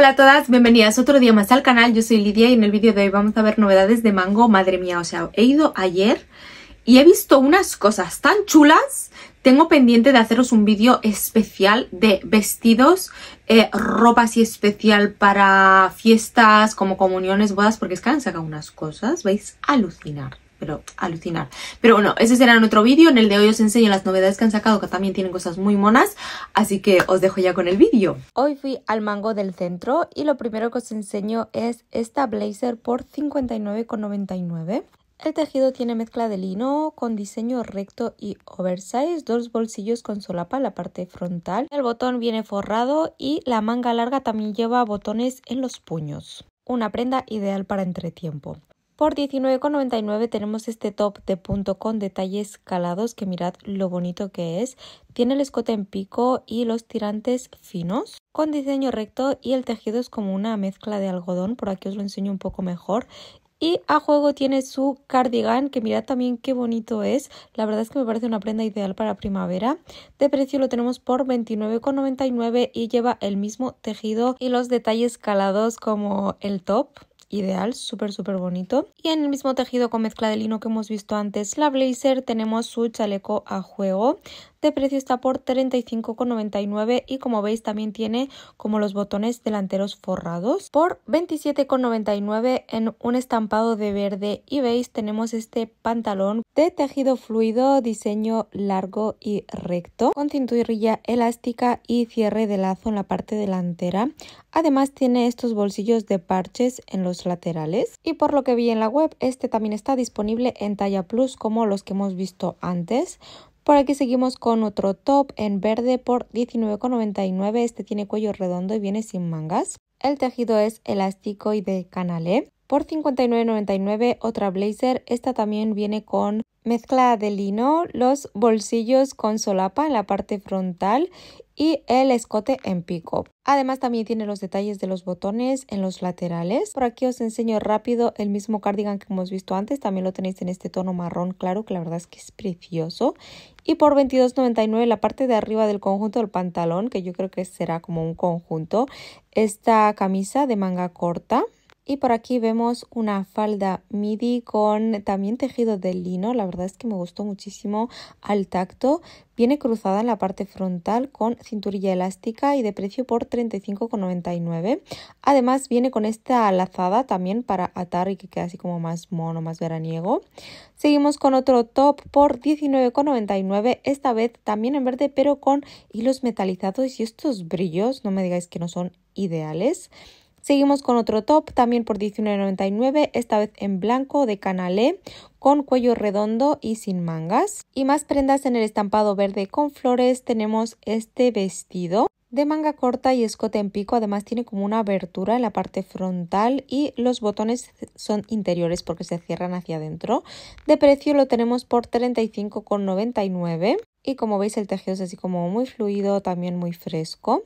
Hola a todas, bienvenidas otro día más al canal, yo soy Lidia y en el vídeo de hoy vamos a ver novedades de mango, madre mía, o sea, he ido ayer y he visto unas cosas tan chulas, tengo pendiente de haceros un vídeo especial de vestidos, eh, ropa así especial para fiestas, como comuniones, bodas, porque es que han sacado unas cosas, vais a alucinar pero alucinar. Pero bueno, ese será en otro vídeo. En el de hoy os enseño las novedades que han sacado, que también tienen cosas muy monas. Así que os dejo ya con el vídeo. Hoy fui al mango del centro y lo primero que os enseño es esta blazer por 59,99. El tejido tiene mezcla de lino con diseño recto y oversize, dos bolsillos con solapa en la parte frontal. El botón viene forrado y la manga larga también lleva botones en los puños. Una prenda ideal para entretiempo. Por $19,99 tenemos este top de punto con detalles calados que mirad lo bonito que es. Tiene el escote en pico y los tirantes finos con diseño recto y el tejido es como una mezcla de algodón. Por aquí os lo enseño un poco mejor. Y a juego tiene su cardigan, que mirad también qué bonito es. La verdad es que me parece una prenda ideal para primavera. De precio lo tenemos por $29,99 y lleva el mismo tejido y los detalles calados como el top ideal, súper súper bonito. Y en el mismo tejido con mezcla de lino que hemos visto antes la blazer tenemos su chaleco a juego este precio está por 35,99 y como veis también tiene como los botones delanteros forrados. Por 27,99 en un estampado de verde y veis tenemos este pantalón de tejido fluido, diseño largo y recto, con cinturilla elástica y cierre de lazo en la parte delantera. Además tiene estos bolsillos de parches en los laterales. Y por lo que vi en la web, este también está disponible en talla plus como los que hemos visto antes. Por aquí seguimos con otro top en verde por $19,99. Este tiene cuello redondo y viene sin mangas. El tejido es elástico y de canalé por $59.99 otra blazer. Esta también viene con mezcla de lino, los bolsillos con solapa en la parte frontal y el escote en pico. Además también tiene los detalles de los botones en los laterales. Por aquí os enseño rápido el mismo cardigan que hemos visto antes. También lo tenéis en este tono marrón claro que la verdad es que es precioso. Y por $22.99 la parte de arriba del conjunto del pantalón que yo creo que será como un conjunto. Esta camisa de manga corta y por aquí vemos una falda midi con también tejido de lino, la verdad es que me gustó muchísimo al tacto. Viene cruzada en la parte frontal con cinturilla elástica y de precio por 35,99. Además viene con esta lazada también para atar y que queda así como más mono, más veraniego. Seguimos con otro top por 19,99, esta vez también en verde pero con hilos metalizados y estos brillos, no me digáis que no son ideales. Seguimos con otro top, también por $19.99, esta vez en blanco de Canalé, e, con cuello redondo y sin mangas. Y más prendas en el estampado verde con flores, tenemos este vestido de manga corta y escote en pico, además tiene como una abertura en la parte frontal y los botones son interiores porque se cierran hacia adentro. De precio lo tenemos por $35,99 y como veis el tejido es así como muy fluido, también muy fresco.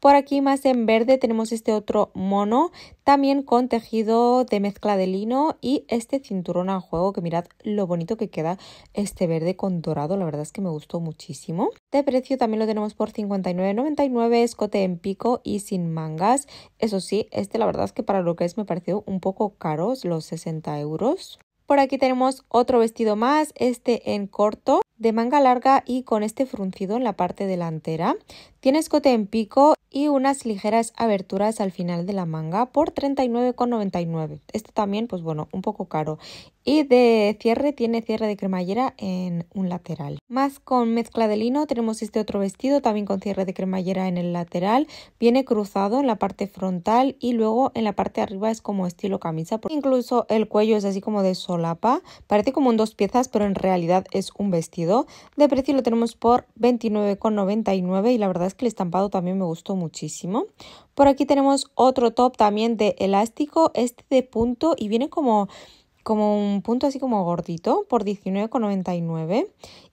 Por aquí más en verde tenemos este otro mono, también con tejido de mezcla de lino y este cinturón a juego que mirad lo bonito que queda este verde con dorado, la verdad es que me gustó muchísimo. De precio también lo tenemos por 59,99, escote en pico y sin mangas. Eso sí, este la verdad es que para lo que es me pareció un poco caro, los 60 euros. Por aquí tenemos otro vestido más, este en corto de manga larga y con este fruncido en la parte delantera. Tiene escote en pico y unas ligeras aberturas al final de la manga por 39,99. Esto también, pues bueno, un poco caro. Y de cierre tiene cierre de cremallera en un lateral. Más con mezcla de lino tenemos este otro vestido también con cierre de cremallera en el lateral. Viene cruzado en la parte frontal y luego en la parte arriba es como estilo camisa. Incluso el cuello es así como de solapa. Parece como en dos piezas pero en realidad es un vestido. De precio lo tenemos por 29,99 y la verdad que el estampado también me gustó muchísimo. Por aquí tenemos otro top también de elástico, este de punto y viene como, como un punto así como gordito por 19,99.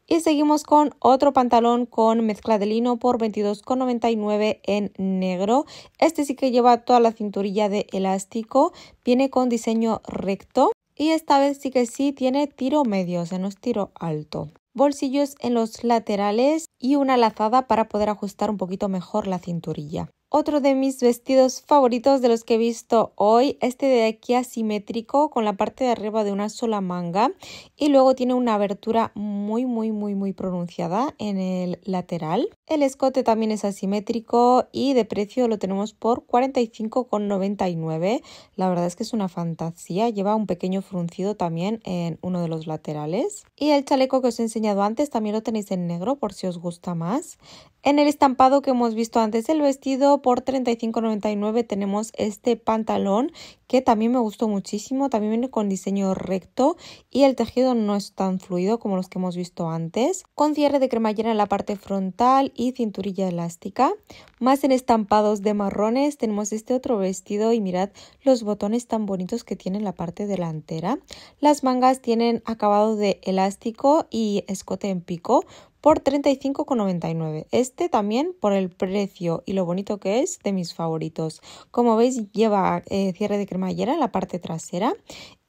Y seguimos con otro pantalón con mezcla de lino por 22,99 en negro. Este sí que lleva toda la cinturilla de elástico, viene con diseño recto. Y esta vez sí que sí tiene tiro medio, o sea, no es tiro alto bolsillos en los laterales y una lazada para poder ajustar un poquito mejor la cinturilla. Otro de mis vestidos favoritos de los que he visto hoy, este de aquí asimétrico con la parte de arriba de una sola manga y luego tiene una abertura muy muy muy muy pronunciada en el lateral. El escote también es asimétrico y de precio lo tenemos por 45,99. La verdad es que es una fantasía, lleva un pequeño fruncido también en uno de los laterales. Y el chaleco que os he enseñado antes también lo tenéis en negro por si os gusta más. En el estampado que hemos visto antes del vestido por $35.99 tenemos este pantalón que también me gustó muchísimo. También viene con diseño recto y el tejido no es tan fluido como los que hemos visto antes. Con cierre de cremallera en la parte frontal y cinturilla elástica. Más en estampados de marrones tenemos este otro vestido y mirad los botones tan bonitos que tiene la parte delantera. Las mangas tienen acabado de elástico y escote en pico por 35,99. Este también por el precio y lo bonito que es de mis favoritos. Como veis lleva eh, cierre de cremallera en la parte trasera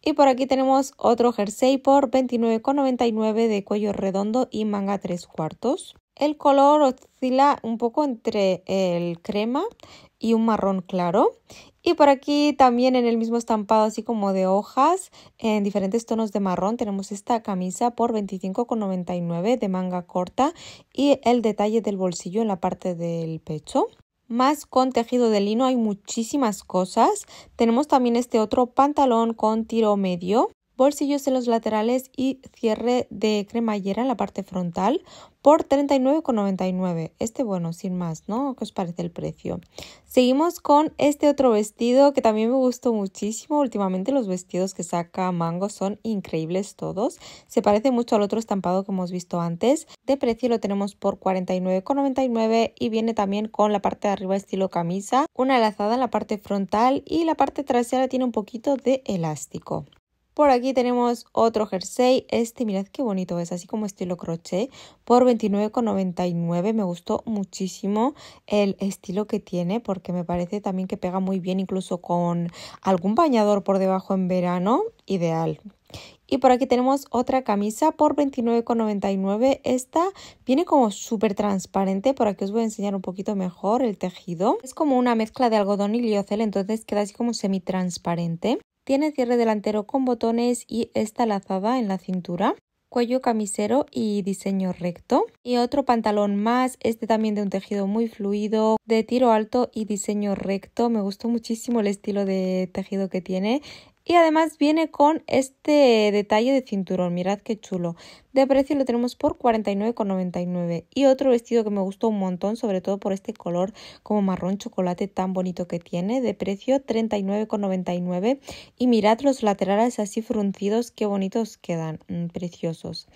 y por aquí tenemos otro jersey por 29,99 de cuello redondo y manga 3 cuartos. El color oscila un poco entre el crema y un marrón claro. Y por aquí también en el mismo estampado, así como de hojas, en diferentes tonos de marrón, tenemos esta camisa por 25,99 de manga corta y el detalle del bolsillo en la parte del pecho. Más con tejido de lino hay muchísimas cosas. Tenemos también este otro pantalón con tiro medio bolsillos en los laterales y cierre de cremallera en la parte frontal por 39,99. Este, bueno, sin más, ¿no? ¿Qué os parece el precio? Seguimos con este otro vestido que también me gustó muchísimo. Últimamente los vestidos que saca Mango son increíbles todos. Se parece mucho al otro estampado que hemos visto antes. De precio lo tenemos por 49,99 y viene también con la parte de arriba estilo camisa, una lazada en la parte frontal y la parte trasera tiene un poquito de elástico. Por aquí tenemos otro jersey. Este, mirad qué bonito es, así como estilo crochet, por 29,99. Me gustó muchísimo el estilo que tiene porque me parece también que pega muy bien incluso con algún bañador por debajo en verano. Ideal. Y por aquí tenemos otra camisa por $29,99. Esta viene como súper transparente. Por aquí os voy a enseñar un poquito mejor el tejido. Es como una mezcla de algodón y liocel, entonces queda así como semi transparente. Tiene cierre delantero con botones y esta lazada en la cintura. Cuello camisero y diseño recto. Y otro pantalón más, este también de un tejido muy fluido, de tiro alto y diseño recto. Me gustó muchísimo el estilo de tejido que tiene. Y además viene con este detalle de cinturón, mirad qué chulo. De precio lo tenemos por 49,99. Y otro vestido que me gustó un montón, sobre todo por este color como marrón chocolate tan bonito que tiene. De precio 39,99. Y mirad los laterales así fruncidos, qué bonitos quedan, mm, preciosos.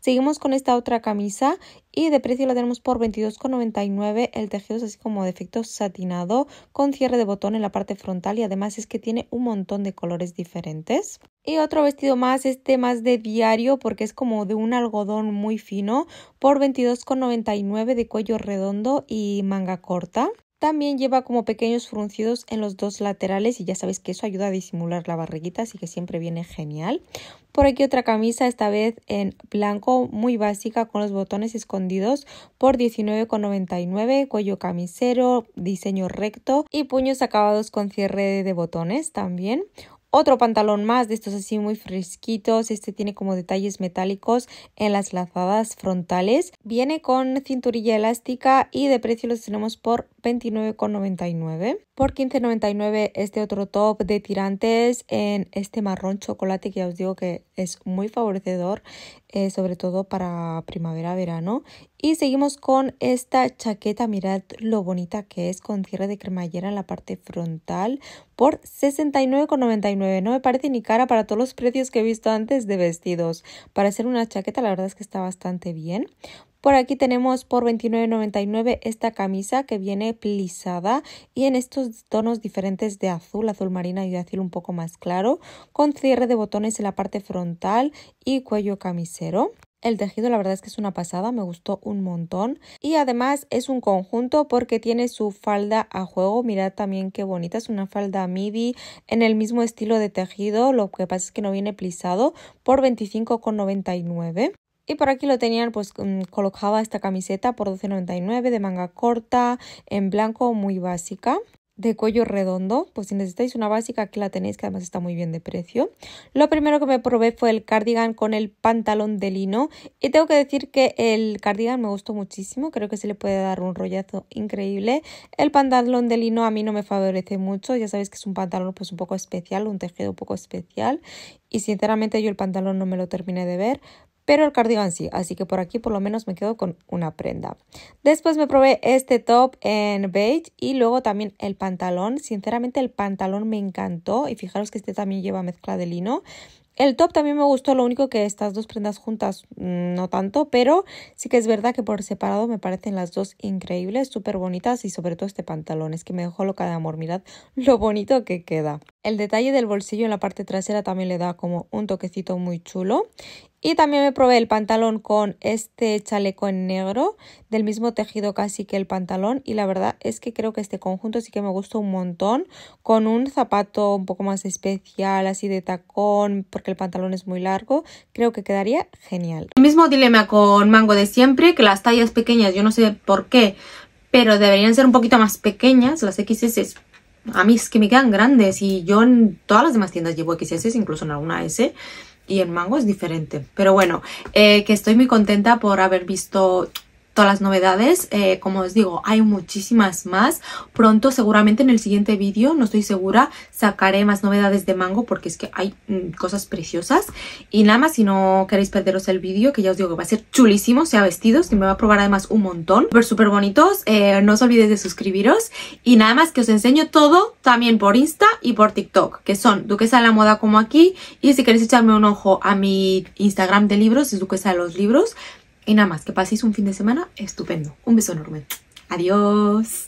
Seguimos con esta otra camisa y de precio la tenemos por 22,99. El tejido es así como de efecto satinado con cierre de botón en la parte frontal y además es que tiene un montón de colores diferentes. Y otro vestido más, este más de diario porque es como de un algodón muy fino por 22,99 de cuello redondo y manga corta. También lleva como pequeños fruncidos en los dos laterales y ya sabes que eso ayuda a disimular la barriguita, así que siempre viene genial. Por aquí otra camisa, esta vez en blanco, muy básica, con los botones escondidos por $19,99, cuello camisero, diseño recto y puños acabados con cierre de botones también. Otro pantalón más de estos así muy fresquitos, este tiene como detalles metálicos en las lazadas frontales. Viene con cinturilla elástica y de precio los tenemos por $29,99. Por $15,99 este otro top de tirantes en este marrón chocolate que ya os digo que es muy favorecedor, eh, sobre todo para primavera-verano. Y seguimos con esta chaqueta, mirad lo bonita que es, con cierre de cremallera en la parte frontal por $69,99. No me parece ni cara para todos los precios que he visto antes de vestidos. Para ser una chaqueta la verdad es que está bastante bien. Por aquí tenemos por $29.99 esta camisa que viene plisada y en estos tonos diferentes de azul, azul marina y de azul un poco más claro, con cierre de botones en la parte frontal y cuello camisero. El tejido la verdad es que es una pasada, me gustó un montón. Y además es un conjunto porque tiene su falda a juego. Mirad también qué bonita, es una falda midi en el mismo estilo de tejido. Lo que pasa es que no viene plisado por 25,99. Y por aquí lo tenían, pues mm, colocaba esta camiseta por $12.99 de manga corta, en blanco, muy básica de cuello redondo, pues si necesitáis una básica aquí la tenéis que además está muy bien de precio. Lo primero que me probé fue el cardigan con el pantalón de lino y tengo que decir que el cardigan me gustó muchísimo, creo que se le puede dar un rollazo increíble. El pantalón de lino a mí no me favorece mucho, ya sabéis que es un pantalón pues un poco especial, un tejido un poco especial y sinceramente yo el pantalón no me lo terminé de ver, pero el cardigan sí, así que por aquí por lo menos me quedo con una prenda. Después me probé este top en beige y luego también el pantalón. Sinceramente el pantalón me encantó y fijaros que este también lleva mezcla de lino. El top también me gustó, lo único que estas dos prendas juntas mm, no tanto, pero sí que es verdad que por separado me parecen las dos increíbles, súper bonitas y sobre todo este pantalón, es que me dejó loca de amor, mirad lo bonito que queda. El detalle del bolsillo en la parte trasera también le da como un toquecito muy chulo. Y también me probé el pantalón con este chaleco en negro, del mismo tejido casi que el pantalón. Y la verdad es que creo que este conjunto sí que me gustó un montón, con un zapato un poco más especial, así de tacón, porque el pantalón es muy largo. Creo que quedaría genial. El mismo dilema con Mango de siempre, que las tallas pequeñas, yo no sé por qué, pero deberían ser un poquito más pequeñas, las XS a mí es que me quedan grandes y yo en todas las demás tiendas llevo XS, incluso en alguna S y en mango es diferente. Pero bueno, eh, que estoy muy contenta por haber visto todas las novedades. Eh, como os digo, hay muchísimas más. Pronto, seguramente en el siguiente vídeo, no estoy segura, sacaré más novedades de Mango porque es que hay mm, cosas preciosas. Y nada más, si no queréis perderos el vídeo, que ya os digo que va a ser chulísimo, sea vestidos, y me va a probar además un montón. Súper, súper bonitos. Eh, no os olvidéis de suscribiros. Y nada más que os enseño todo también por Insta y por TikTok, que son Duquesa de la Moda como aquí. Y si queréis echarme un ojo a mi Instagram de libros, es Duquesa de los Libros. Y nada más, que paséis un fin de semana estupendo. Un beso enorme. Adiós.